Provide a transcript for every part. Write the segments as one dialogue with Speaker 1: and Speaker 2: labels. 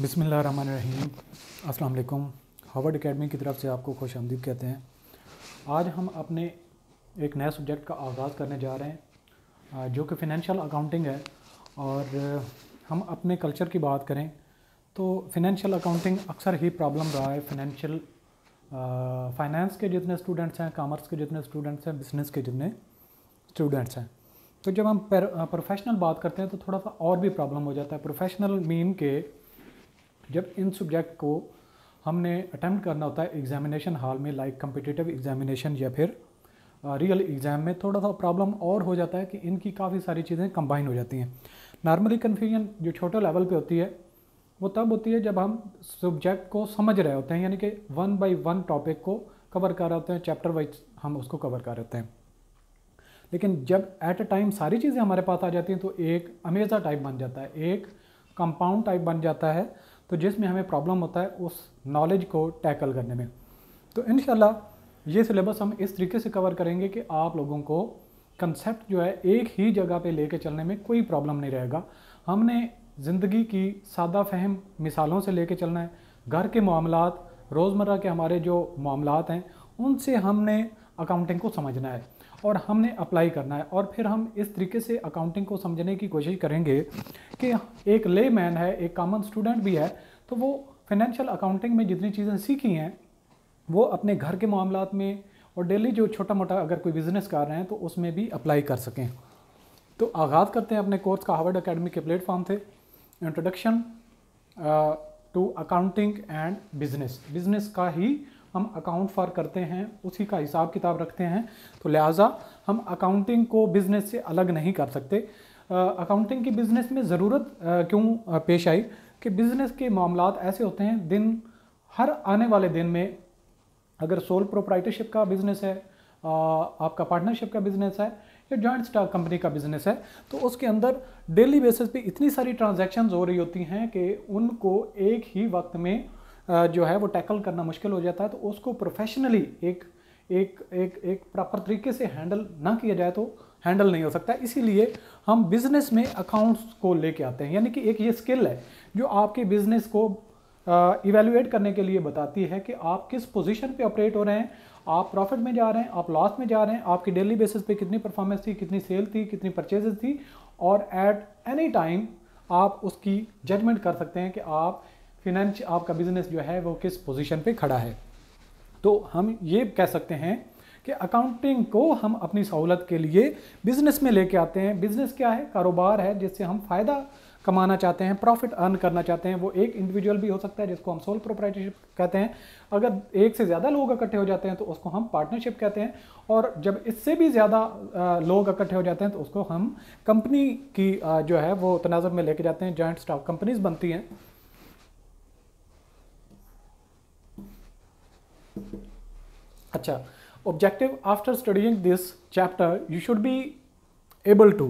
Speaker 1: बिसमिल्ल रही अल्लाम Howard academy की तरफ से आपको खुश आमदीद कहते हैं आज हम अपने एक नए सब्जेक्ट का आगाज़ करने जा रहे हैं जो कि फ़िनेंशियल अकाउंटिंग है और हम अपने कल्चर की बात करें तो फ़िनेंशियल अकाउंटिंग अक्सर ही प्रॉब्लम रहा है फ़िनेंशियल फाइनेंस के जितने स्टूडेंट्स हैं कामर्स के जितने स्टूडेंट्स हैं बिजनेस के जितने स्टूडेंट्स हैं तो जब हम प्रोफेशनल बात करते हैं तो थोड़ा सा और भी प्रॉब्लम हो जाता है प्रोफेशनल मीन के जब इन सब्जेक्ट को हमने अटैम्प्ट करना होता है एग्जामिनेशन हॉल में लाइक कम्पिटिटिव एग्जामिनेशन या फिर रियल uh, एग्ज़ाम में थोड़ा सा प्रॉब्लम और हो जाता है कि इनकी काफ़ी सारी चीज़ें कंबाइन हो जाती हैं नॉर्मली कन्फ्यूजन जो छोटे लेवल पे होती है वो तब होती है जब हम सब्जेक्ट को समझ रहे होते हैं यानी कि वन बाई वन टॉपिक को कवर कर रहे होते हैं चैप्टर वाइज हम उसको कवर कर रहे होते हैं लेकिन जब एट अ टाइम सारी चीज़ें हमारे पास आ जाती हैं तो एक अमेजा टाइप बन जाता है एक कंपाउंड टाइप बन जाता है तो जिसमें हमें प्रॉब्लम होता है उस नॉलेज को टैकल करने में तो इन ये सिलेबस हम इस तरीके से कवर करेंगे कि आप लोगों को कंसेप्ट जो है एक ही जगह पे लेके चलने में कोई प्रॉब्लम नहीं रहेगा हमने ज़िंदगी की सादा फहम मिसालों से लेके चलना है घर के मामला रोज़मर्रा के हमारे जो मामला हैं उनसे हमने अकाउंटिंग को समझना है और हमने अप्लाई करना है और फिर हम इस तरीके से अकाउंटिंग को समझने की कोशिश करेंगे कि एक ले मैन है एक कॉमन स्टूडेंट भी है तो वो फाइनेंशियल अकाउंटिंग में जितनी चीज़ें सीखी हैं वो अपने घर के मामला में और डेली जो छोटा मोटा अगर कोई बिज़नेस कर रहे हैं तो उसमें भी अप्लाई कर सकें तो आगाज़ करते हैं अपने कोर्स का हार्वर्ड अकेडमी के प्लेटफॉर्म से introduction to accounting and business business का ही हम अकाउंट फॉर करते हैं उसी का हिसाब किताब रखते हैं तो लिहाजा हम अकाउंटिंग को बिज़नेस से अलग नहीं कर सकते अकाउंटिंग की बिज़नेस में ज़रूरत क्यों पेश आई कि बिज़नेस के मामला ऐसे होते हैं दिन हर आने वाले दिन में अगर सोल प्रोप्राइटरशिप का बिज़नेस है आपका पार्टनरशिप का बिज़नेस है या जॉइंट स्टॉक कंपनी का बिज़नेस है तो उसके अंदर डेली बेसिस पे इतनी सारी ट्रांजैक्शंस हो रही होती हैं कि उनको एक ही वक्त में जो है वो टैकल करना मुश्किल हो जाता है तो उसको प्रोफेशनली एक एक एक एक प्रॉपर तरीके से हैंडल ना किया जाए तो हैंडल नहीं हो सकता इसीलिए हम बिज़नेस में अकाउंट्स को लेके आते हैं यानी कि एक ये स्किल है जो आपके बिज़नेस को इवेलुएट करने के लिए बताती है कि आप किस पोजीशन पे ऑपरेट हो रहे हैं आप प्रॉफिट में जा रहे हैं आप लॉस में जा रहे हैं आपकी डेली बेसिस पे कितनी परफॉर्मेंस थी कितनी सेल थी कितनी परचेजेस थी और एट एनी टाइम आप उसकी जजमेंट कर सकते हैं कि आप फिनेंश आपका बिजनेस जो है वो किस पोजीशन पे खड़ा है तो हम ये कह सकते हैं कि अकाउंटिंग को हम अपनी सहूलत के लिए बिजनेस में लेके आते हैं बिजनेस क्या है कारोबार है जिससे हम फ़ायदा कमाना चाहते हैं प्रॉफिट अर्न करना चाहते हैं वो एक इंडिविजुअल भी हो सकता है जिसको हम सोल प्रोप्राइटरशिप कहते हैं अगर एक से ज़्यादा लोग इकट्ठे हो जाते हैं तो उसको हम पार्टनरशिप कहते हैं और जब इससे भी ज़्यादा लोग इकट्ठे हो जाते हैं तो उसको हम कंपनी की जो है वो तनाजर में लेके जाते हैं जॉइंट स्टॉक कंपनीज बनती हैं अच्छा objective after studying this chapter you should be able to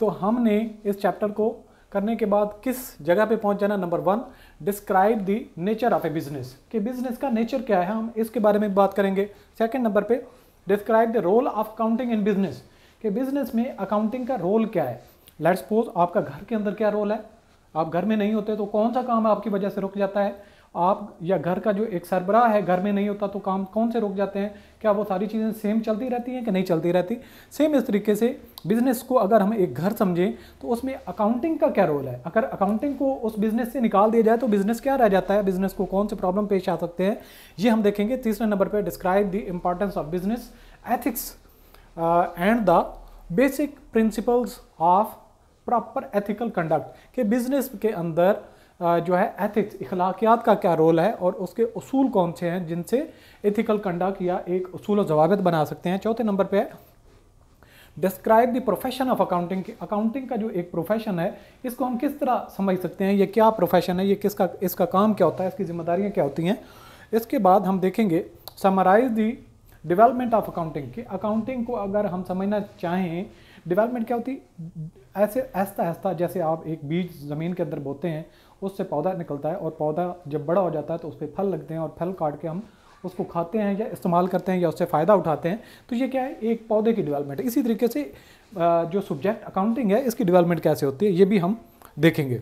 Speaker 1: तो हमने इस चैप्टर को करने के बाद किस जगह पे पहुंच जाना number one describe the nature of a business कि बिजनेस का नेचर क्या है हम इसके बारे में बात करेंगे सेकंड नंबर पे describe the role of accounting in business कि बिजनेस में अकाउंटिंग का रोल क्या है लेट्स सपोज आपका घर के अंदर क्या रोल है आप घर में नहीं होते तो कौन सा काम आपकी वजह से रुक जाता है आप या घर का जो एक सरबराह है घर में नहीं होता तो काम कौन से रुक जाते हैं क्या वो सारी चीज़ें सेम चलती रहती हैं कि नहीं चलती रहती सेम इस तरीके से बिज़नेस को अगर हम एक घर समझें तो उसमें अकाउंटिंग का क्या रोल है अगर अकाउंटिंग को उस बिज़नेस से निकाल दिया जाए तो बिज़नेस क्या रह जाता है बिज़नेस को कौन से प्रॉब्लम पेश आ सकते हैं ये हम देखेंगे तीसरे नंबर पर describe the importance of business ethics and the basic principles of proper ethical conduct के बिजनेस के अंदर जो है एथिक्स इखलाकियात का क्या रोल है और उसके असूल कौन से हैं जिनसे एथिकल कंडक्ट या एक असूल जवाबत बना सकते हैं चौथे नंबर पर describe the profession of accounting की अकाउंटिंग का जो एक प्रोफेशन है इसको हम किस तरह समझ सकते हैं ये क्या प्रोफेशन है ये किसका इसका काम क्या होता है इसकी जिम्मेदारियाँ क्या होती हैं इसके बाद हम देखेंगे summarize the development of accounting की अकाउंटिंग को अगर हम समझना चाहें डिवेलपमेंट क्या होती ऐसे ऐसा ऐसा जैसे आप एक बीज ज़मीन के अंदर बोते हैं उससे पौधा निकलता है और पौधा जब बड़ा हो जाता है तो उस पर फल लगते हैं और फल काट के हम उसको खाते हैं या इस्तेमाल करते हैं या उससे फ़ायदा उठाते हैं तो ये क्या है एक पौधे की डेवलपमेंट इसी तरीके से जो सब्जेक्ट अकाउंटिंग है इसकी डेवलपमेंट कैसे होती है ये भी हम देखेंगे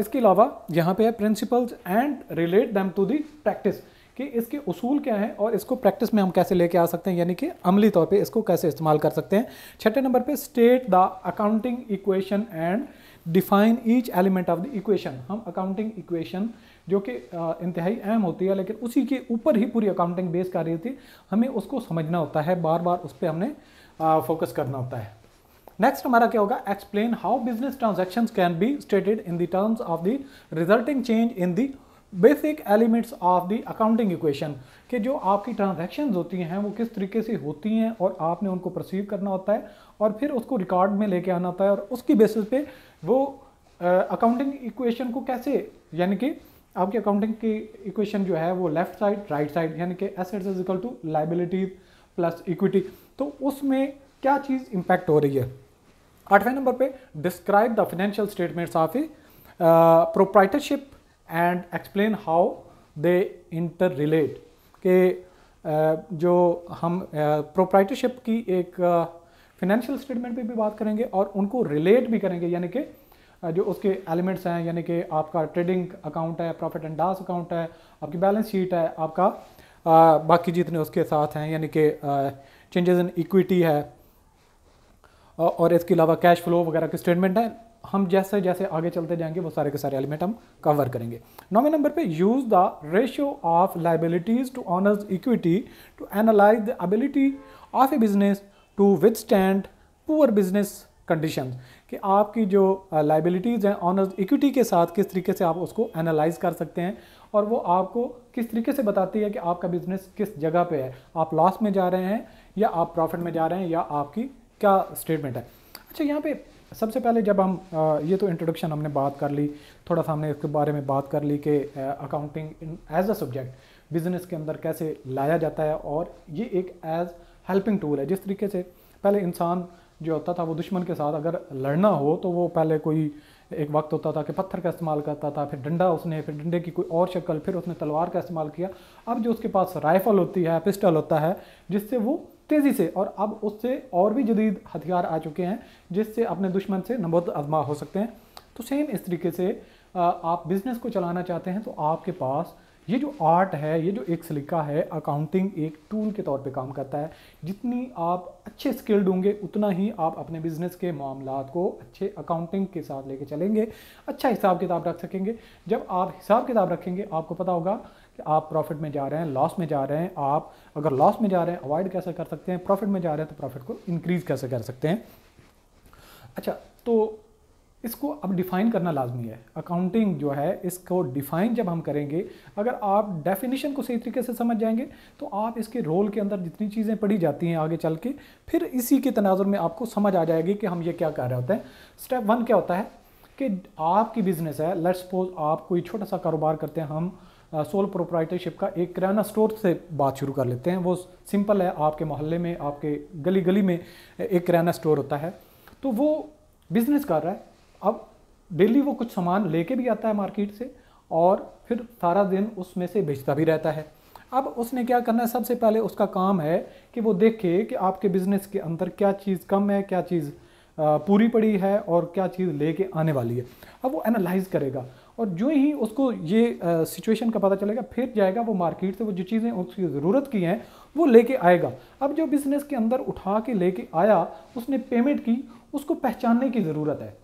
Speaker 1: इसके अलावा यहाँ पे है principles and relate them to the practice कि इसके उसूल क्या हैं और इसको प्रैक्टिस में हम कैसे लेके आ सकते हैं यानी कि अमली तौर पे इसको कैसे इस्तेमाल कर सकते हैं छठे नंबर पे state the accounting equation and define each element of the equation हम अकाउंटिंग इक्वेशन जो कि इंतहाई अहम होती है लेकिन उसी के ऊपर ही पूरी अकाउंटिंग बेस कर रही होती हमें उसको समझना होता है बार बार उस पर हमने फोकस करना होता है नेक्स्ट हमारा क्या होगा explain how business transaction can be stated in the terms of the resulting change in the basic elements of the accounting equation कि जो आपकी ट्रांजेक्शन होती हैं वो किस तरीके से होती हैं और आपने उनको प्रसीव करना होता है और फिर उसको रिकॉर्ड में लेके आना होता है और उसकी बेसिस पे वो अकाउंटिंग uh, इक्वेशन को कैसे यानी कि आपकी अकाउंटिंग की इक्वेशन जो है वो लेफ्ट साइड राइट साइड यानी कि assets is equal to liabilities plus equity तो उसमें क्या चीज़ इम्पैक्ट हो रही है आठवें नंबर पे describe the financial statements of a proprietorship and explain how they interrelate के uh, जो हम प्रोप्राइटरशिप uh, की एक फिनेंशियल स्टेटमेंट पे भी बात करेंगे और उनको रिलेट भी करेंगे यानी कि जो उसके एलिमेंट्स हैं यानी कि आपका ट्रेडिंग अकाउंट है प्रॉफिट एंड लॉस अकाउंट है आपकी बैलेंस शीट है आपका आ, बाकी जितने उसके साथ हैं यानी कि चेंजेस इन इक्विटी है और इसके अलावा कैश फ्लो वगैरह के स्टेटमेंट हैं हम जैसे जैसे आगे चलते जाएंगे वो सारे के सारे एलिमेंट हम कवर करेंगे नौवें नंबर पे use the ratio of liabilities to owner's equity to analyze the ability of a business to withstand poor business condition कि आपकी जो लाइबिलिटीज़ हैं ऑनर्स इक्विटी के साथ किस तरीके से आप उसको एनालाइज कर सकते हैं और वो आपको किस तरीके से बताती है कि आपका बिजनेस किस जगह पे है आप लॉस में जा रहे हैं या आप प्रॉफिट में जा रहे हैं या आपकी क्या स्टेटमेंट है अच्छा यहाँ पे सबसे पहले जब हम ये तो इंट्रोडक्शन हमने बात कर ली थोड़ा सा हमने इसके बारे में बात कर ली कि accounting as a subject business के अंदर कैसे लाया जाता है और ये एक एज़ हेल्पिंग टूल है जिस तरीके से पहले इंसान जो होता था वो दुश्मन के साथ अगर लड़ना हो तो वो पहले कोई एक वक्त होता था कि पत्थर का इस्तेमाल करता था फिर डंडा उसने फिर डंडे की कोई और शक्ल फिर उसने तलवार का इस्तेमाल किया अब जो उसके पास राइफल होती है पिस्टल होता है जिससे वो तेज़ी से और अब उससे और भी जदीद हथियार आ चुके हैं जिससे अपने दुश्मन से नबोद आजमा हो सकते हैं तो सेम इस तरीके से आप बिज़नेस को चलाना चाहते हैं तो आपके पास ये जो आर्ट है ये जो एक सलीका है अकाउंटिंग एक टूल के तौर पे काम करता है जितनी आप अच्छे स्किल्ड होंगे उतना ही आप अपने बिजनेस के मामला को अच्छे अकाउंटिंग के साथ लेके चलेंगे अच्छा हिसाब किताब रख सकेंगे जब आप हिसाब किताब रखेंगे आपको पता होगा कि आप प्रॉफिट में जा रहे हैं लॉस में जा रहे हैं आप अगर लॉस में जा रहे हैं अवॉइड कैसे कर सकते हैं प्रॉफिट में जा रहे हैं तो प्रॉफिट को इंक्रीज़ कैसे कर सकते हैं अच्छा तो इसको अब डिफाइन करना लाजमी है अकाउंटिंग जो है इसको डिफाइन जब हम करेंगे अगर आप डेफिनेशन को सही तरीके से समझ जाएंगे तो आप इसके रोल के अंदर जितनी चीज़ें पढ़ी जाती हैं आगे चल के फिर इसी के तनाजर में आपको समझ आ जाएगी कि हम ये क्या कर रहे होते हैं स्टेप वन क्या होता है कि आपकी बिज़नेस है लेट्स सपोज आप कोई छोटा सा कारोबार करते हैं हम सोल प्रोप्राइटरशिप का एक किराना स्टोर से बात शुरू कर लेते हैं वो सिंपल है आपके मोहल्ले में आपके गली गली में एक किराना स्टोर होता है तो वो बिज़नेस कर रहा है अब डेली वो कुछ सामान लेके भी आता है मार्केट से और फिर सारा दिन उसमें से बेचता भी रहता है अब उसने क्या करना है सबसे पहले उसका काम है कि वो देखे कि आपके बिज़नेस के अंदर क्या चीज़ कम है क्या चीज़ पूरी पड़ी है और क्या चीज़ लेके आने वाली है अब वो एनालाइज करेगा और जो ही उसको ये सिचुएशन का पता चलेगा फिर जाएगा वो मार्केट से वो जो चीज़ें उसकी ज़रूरत की हैं वो लेके आएगा अब जो बिज़नेस के अंदर उठा के लेके आया उसने पेमेंट की उसको पहचानने की ज़रूरत है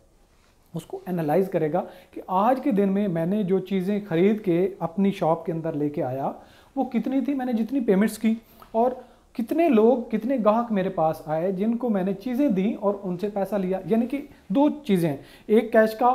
Speaker 1: उसको एनालाइज करेगा कि आज के दिन में मैंने जो चीज़ें खरीद के अपनी शॉप के अंदर लेके आया वो कितनी थी मैंने जितनी पेमेंट्स की और कितने लोग कितने गाहक मेरे पास आए जिनको मैंने चीज़ें दी और उनसे पैसा लिया यानी कि दो चीज़ें एक कैश का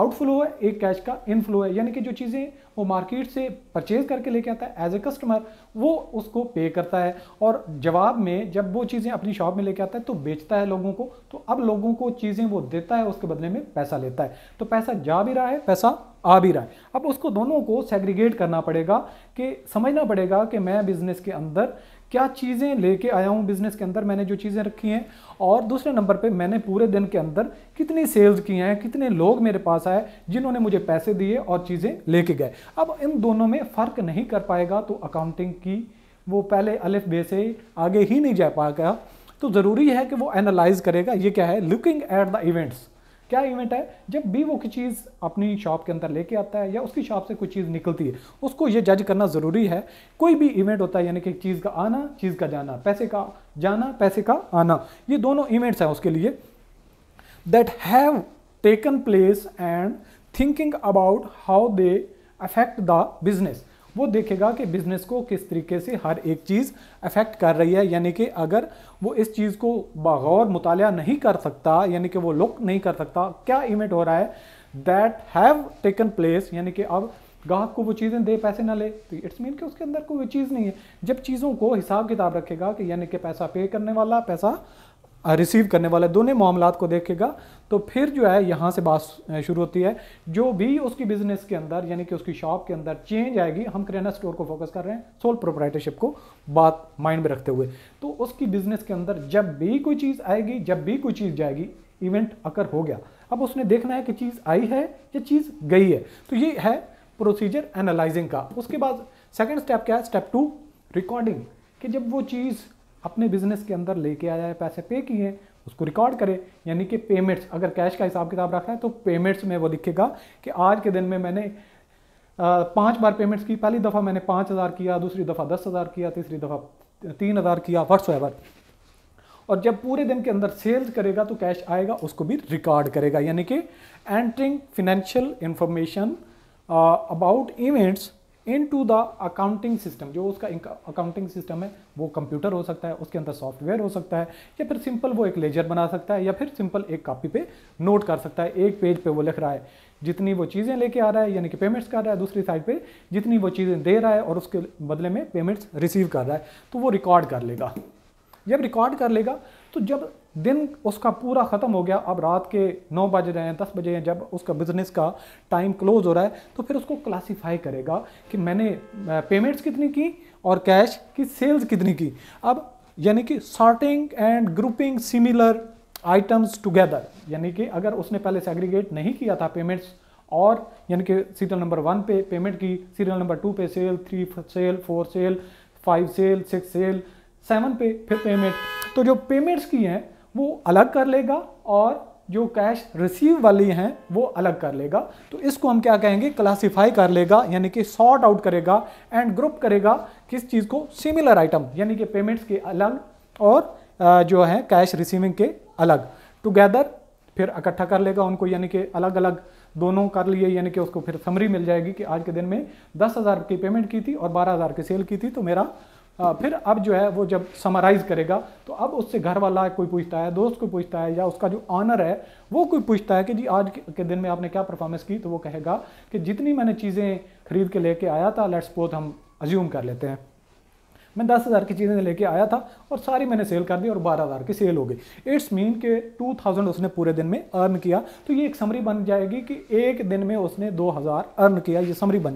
Speaker 1: आउटफ्लो है एक कैश का इनफ्लो है यानी कि जो चीज़ें वो मार्केट से परचेज करके लेके आता है एज ए कस्टमर वो उसको पे करता है और जवाब में जब वो चीज़ें अपनी शॉप में लेके आता है तो बेचता है लोगों को तो अब लोगों को चीज़ें वो देता है उसके बदले में पैसा लेता है तो पैसा जा भी रहा है पैसा आ भी रहा है अब उसको दोनों को सेग्रीगेट करना पड़ेगा कि समझना पड़ेगा कि मैं बिज़नेस के अंदर क्या चीज़ें लेके आया हूँ बिज़नेस के अंदर मैंने जो चीज़ें रखी हैं और दूसरे नंबर पे मैंने पूरे दिन के अंदर कितनी सेल्स की हैं कितने लोग मेरे पास आए जिन्होंने मुझे पैसे दिए और चीज़ें लेके गए अब इन दोनों में फ़र्क नहीं कर पाएगा तो अकाउंटिंग की वो पहले अलिफ बे से आगे ही नहीं जा पाएगा तो ज़रूरी है कि वो एनालाइज करेगा ये क्या है लुकिंग एट द इवेंट्स क्या इवेंट है जब भी वो कोई चीज़ अपनी शॉप के अंदर लेके आता है या उसकी शॉप से कोई चीज़ निकलती है उसको ये जज करना ज़रूरी है कोई भी इवेंट होता है यानी कि चीज़ का आना चीज़ का जाना पैसे का जाना पैसे का आना ये दोनों इवेंट्स हैं उसके लिए that have taken place and thinking about how they affect the business वो देखेगा कि बिजनेस को किस तरीके से हर एक चीज़ अफेक्ट कर रही है यानी कि अगर वो इस चीज़ को बगौर मुताल नहीं कर सकता यानी कि वो लुक नहीं कर सकता क्या इवेंट हो रहा है दैट हैव टेकन प्लेस यानी कि अब गाहक को वो चीज़ें दे पैसे ना ले तो इट्स मीन कि उसके अंदर कोई चीज़ नहीं है जब चीज़ों को हिसाब किताब रखेगा कि यानी कि पैसा पे करने वाला पैसा रिसीव करने वाले दोनों मामला को देखेगा तो फिर जो है यहाँ से बात शुरू होती है जो भी उसकी बिजनेस के अंदर यानी कि उसकी शॉप के अंदर चेंज आएगी हम करना स्टोर को फोकस कर रहे हैं सोल प्रोपराइटरशिप को बात माइंड में रखते हुए तो उसकी बिजनेस के अंदर जब भी कोई चीज़ आएगी जब भी कोई चीज़ जाएगी इवेंट अकर हो गया अब उसने देखना है कि चीज़ आई है या चीज़ गई है तो ये है प्रोसीजर एनालाइजिंग का उसके बाद सेकेंड स्टेप क्या है स्टेप टू रिकॉर्डिंग कि जब वो चीज़ अपने बिजनेस के अंदर लेके आया है पैसे पे किए उसको रिकॉर्ड करें यानी कि पेमेंट्स अगर कैश का हिसाब किताब रखा है तो पेमेंट्स में वो लिखेगा कि आज के दिन में मैंने पाँच बार पेमेंट्स की पहली दफ़ा मैंने पाँच हज़ार किया दूसरी दफ़ा दस हज़ार किया तीसरी दफ़ा तीन हज़ार किया वट्स एवर और जब पूरे दिन के अंदर सेल्स करेगा तो कैश आएगा उसको भी रिकॉर्ड करेगा यानी कि entering financial information about events into the accounting system जो उसका अकाउंटिंग सिस्टम है वो कंप्यूटर हो सकता है उसके अंदर सॉफ्टवेयर हो सकता है या फिर सिंपल वो एक लेजर बना सकता है या फिर सिंपल एक कापी पे नोट कर सकता है एक पेज पे वो लिख रहा है जितनी वो चीज़ें लेके आ रहा है यानी कि पेमेंट्स कर रहा है दूसरी साइड पर जितनी वो चीज़ें दे रहा है और उसके बदले में पेमेंट्स रिसीव कर रहा है तो वो रिकॉर्ड कर लेगा जब रिकॉर्ड कर लेगा तो जब दिन उसका पूरा ख़त्म हो गया अब रात के नौ बज रहे हैं दस बजे हैं जब उसका बिज़नेस का टाइम क्लोज हो रहा है तो फिर उसको क्लासीफाई करेगा कि मैंने पेमेंट्स कितनी की और कैश की सेल्स कितनी की अब यानी कि sorting and grouping similar items together यानी कि अगर उसने पहले सेग्रीगेट नहीं किया था पेमेंट्स और यानी कि सीरियल नंबर वन पे पेमेंट की सीरियल नंबर टू पे sale three sale four sale five sale six sale seven पे फिर पेमेंट तो जो पेमेंट्स की हैं वो अलग कर लेगा और जो कैश रिसीव वाली हैं वो अलग कर लेगा तो इसको हम क्या कहेंगे क्लासिफाई कर लेगा यानी कि सॉर्ट आउट करेगा एंड ग्रुप करेगा किस चीज़ को सिमिलर आइटम यानी कि पेमेंट्स के अलग और जो है कैश रिसीविंग के अलग टुगेदर फिर इकट्ठा कर लेगा उनको यानी कि अलग अलग दोनों कर लिए यानी कि उसको फिर समरी मिल जाएगी कि आज के दिन में दस हज़ार की पेमेंट की थी और बारह हज़ार की सेल की थी तो मेरा हाँ, फिर अब जो है वो जब समराइज़ करेगा तो अब उससे घर वाला कोई पूछता है दोस्त कोई पूछता है या उसका जो ऑनर है वो कोई पूछता है कि जी आज के दिन में आपने क्या परफॉर्मेंस की तो वो कहेगा कि जितनी मैंने चीज़ें खरीद के लेके आया था लेट्स बोथ हम अज्यूम कर लेते हैं मैं दस हज़ार की चीज़ें लेके आया था और सारी मैंने सेल कर दी और बारह हज़ार की सेल हो गई इट्स मीन के टू थाउजेंड उसने पूरे दिन में अर्न किया तो ये एक समरी बन जाएगी कि एक दिन में उसने दो हज़ार अर्न किया ये समरी बन जाएगी